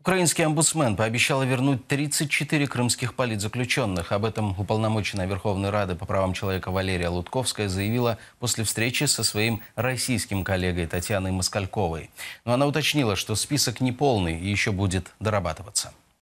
Украинский омбудсмен пообещал вернуть 34 крымских политзаключенных. Об этом уполномоченная Верховной Рады по правам человека Валерия Лутковская заявила после встречи со своим российским коллегой Татьяной Москальковой. Но она уточнила, что список неполный и еще будет дорабатываться.